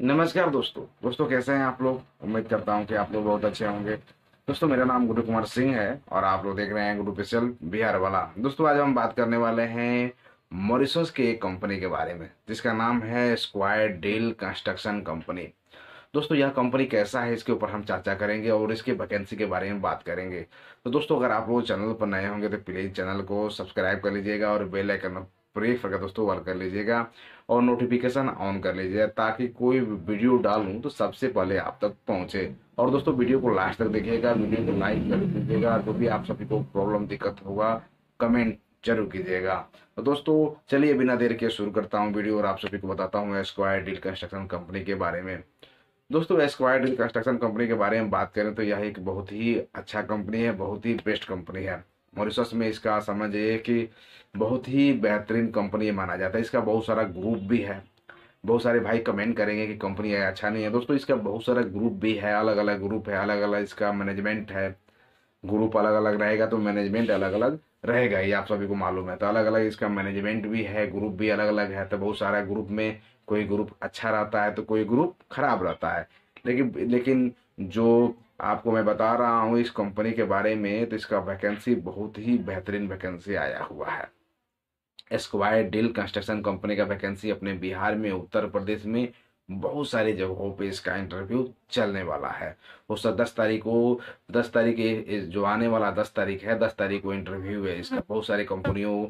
नमस्कार दोस्तों दोस्तों कैसे हैं आप लोग उम्मीद करता हूं कि आप लोग बहुत अच्छे होंगे दोस्तों मेरा नाम गुरु कुमार सिंह है और आप लोग देख रहे हैं गुरु स्पेशल बिहार वाला दोस्तों आज हम बात करने वाले हैं मॉरिशस के एक कंपनी के बारे में जिसका नाम है स्क्वायर डील कंस्ट्रक्शन कंपनी दोस्तों यह कंपनी कैसा है इसके ऊपर हम चर्चा करेंगे और इसके वैकेंसी के बारे में बात करेंगे तो दोस्तों अगर आप लोग चैनल पर नए होंगे तो प्लीज़ चैनल को सब्सक्राइब कर लीजिएगा और बेल आइकन प्रेस करके दोस्तों वर्क कर लीजिएगा और नोटिफिकेशन ऑन कर लीजिएगा ताकि कोई वीडियो डालूँ तो सबसे पहले आप तक पहुँचे और दोस्तों वीडियो को लास्ट तक देखिएगा वीडियो को लाइक कर दीजिएगा जो भी आप सभी को प्रॉब्लम दिक्कत होगा कमेंट जरूर कीजिएगा तो दोस्तों चलिए बिना देर के शुरू करता हूँ वीडियो और आप सभी को बताता हूँ स्क्वायर डील कंस्ट्रक्शन कंपनी के बारे में दोस्तों स्क्वायर डील कंस्ट्रक्शन कंपनी के बारे में बात करें तो यह एक बहुत ही अच्छा कंपनी है बहुत ही बेस्ट कंपनी है मॉरिशस में इसका समझ ये कि बहुत ही बेहतरीन कंपनी माना जाता है इसका बहुत सारा ग्रुप भी है बहुत सारे भाई कमेंट करेंगे कि कंपनी अच्छा नहीं है दोस्तों इसका बहुत सारा ग्रुप भी है अलग अलग ग्रुप है अलग अलग इसका मैनेजमेंट है ग्रुप अलग अलग रहेगा तो मैनेजमेंट अलग अलग रहेगा ही आप सभी को मालूम है तो अलग अलग इसका मैनेजमेंट भी है ग्रुप भी अलग अलग है तो बहुत सारे ग्रुप में कोई ग्रुप अच्छा रहता है तो कोई ग्रुप खराब रहता है लेकिन लेकिन जो आपको मैं बता रहा हूँ इस कंपनी के बारे में तो इसका वैकेंसी बहुत ही बेहतरीन वैकेंसी आया हुआ है एस्क्वायर डील कंस्ट्रक्शन कंपनी का वैकेंसी अपने बिहार में उत्तर प्रदेश में बहुत सारी जगहों पे इसका इंटरव्यू चलने वाला है उस दस तारीख को दस तारीख जो आने वाला दस तारीख है दस तारीख को इंटरव्यू है इसका हम्म। बहुत सारी कंपनियों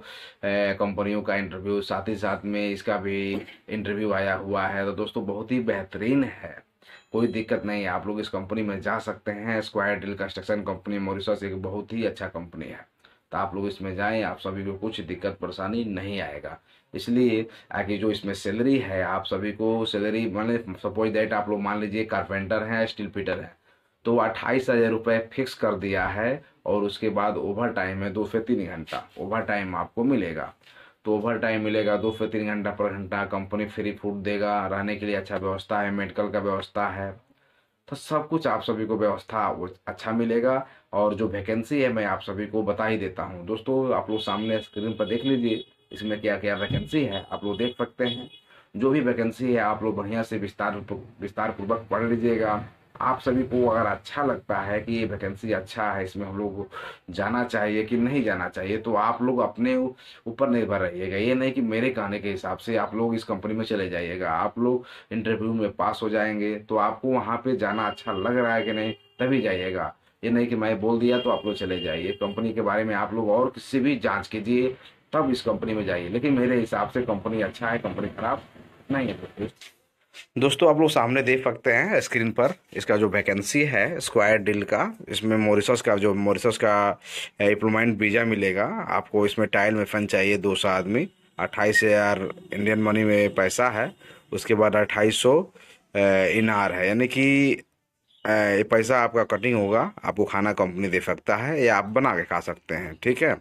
कंपनियों का इंटरव्यू साथ ही साथ में इसका भी इंटरव्यू आया हुआ है तो दोस्तों बहुत ही बेहतरीन है कोई दिक्कत नहीं है आप लोग इस कंपनी में जा सकते हैं square drill construction company Mauritius एक बहुत ही अच्छा कंपनी है तो आप लोग इसमें जाएं आप सभी को कुछ दिक्कत परेशानी नहीं आएगा इसलिए आगे जो इसमें सैलरी है आप सभी को सैलरी मान सपोज दैट आप लोग मान लीजिए कारपेंटर हैं स्टील फिटर हैं तो अट्ठाईस हज़ार रुपये फिक्स कर दिया है और उसके बाद ओवर टाइम है दो से तीन घंटा ओवर टाइम आपको मिलेगा तो ओवर टाइम मिलेगा दो से तीन घंटा पर घंटा कंपनी फ्री फूड देगा रहने के लिए अच्छा व्यवस्था है मेडिकल का व्यवस्था है तो सब कुछ आप सभी को व्यवस्था अच्छा मिलेगा और जो वैकेंसी है मैं आप सभी को बता ही देता हूँ दोस्तों आप लोग सामने स्क्रीन पर देख लीजिए इसमें क्या क्या वैकेंसी है आप लोग देख सकते हैं जो भी वैकेंसी है आप लोग बढ़िया से विस्तार विस्तारपूर्वक पढ़ लीजिएगा आप सभी को अगर अच्छा लगता है कि ये वैकेंसी अच्छा है इसमें हम लोग जाना चाहिए कि नहीं जाना चाहिए तो आप लोग अपने ऊपर निर्भर रहिएगा ये नहीं कि मेरे कहने के हिसाब से आप लोग इस कंपनी में चले जाइएगा आप लोग इंटरव्यू में पास हो जाएंगे तो आपको वहाँ पर जाना अच्छा लग रहा है कि नहीं तभी जाइएगा ये नहीं कि मैं बोल दिया तो आप लोग चले जाइए कंपनी के बारे में आप लोग और किसी भी जाँच कीजिए तब इस कंपनी में जाइए लेकिन मेरे हिसाब से कंपनी अच्छा है कंपनी खराब नहीं है दोस्तों आप लोग सामने देख सकते हैं स्क्रीन पर इसका जो वैकेंसी है स्क्वायर डील का इसमें मोरिसस का जो मोरिसस का एम्प्लॉयमेंट वीज़ा मिलेगा आपको इसमें टाइल में फन चाहिए दो सौ आदमी अट्ठाईस हज़ार इंडियन मनी में पैसा है उसके बाद अट्ठाईस सौ आर है यानी कि ये पैसा आपका कटिंग होगा आपको खाना कंपनी दे सकता है या आप बना के खा सकते हैं ठीक है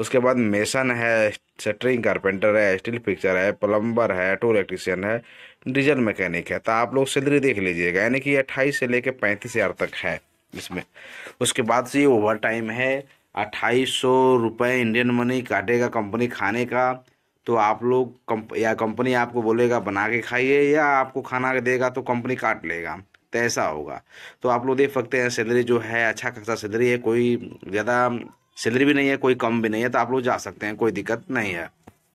उसके बाद मेसन है सेटरिंग कारपेंटर है स्टील पिक्चर है प्लम्बर है टो इलेक्ट्रिशियन है डीजल मैकेनिक है तो आप लोग सैलरी देख लीजिएगा यानी कि अट्ठाईस से लेकर पैंतीस हज़ार तक है इसमें उसके बाद से ये ओवर टाइम है अट्ठाईस सौ रुपये इंडियन मनी काटेगा कंपनी खाने का तो आप लोग कंप या कंपनी आपको बोलेगा बना के खाइए या आपको खाना देगा तो कंपनी काट लेगा तो ऐसा होगा तो आप लोग देख सकते हैं सैलरी जो है अच्छा खासा सैलरी है कोई ज़्यादा सैलरी भी नहीं है कोई कम भी नहीं है तो आप लोग जा सकते हैं कोई दिक्कत नहीं है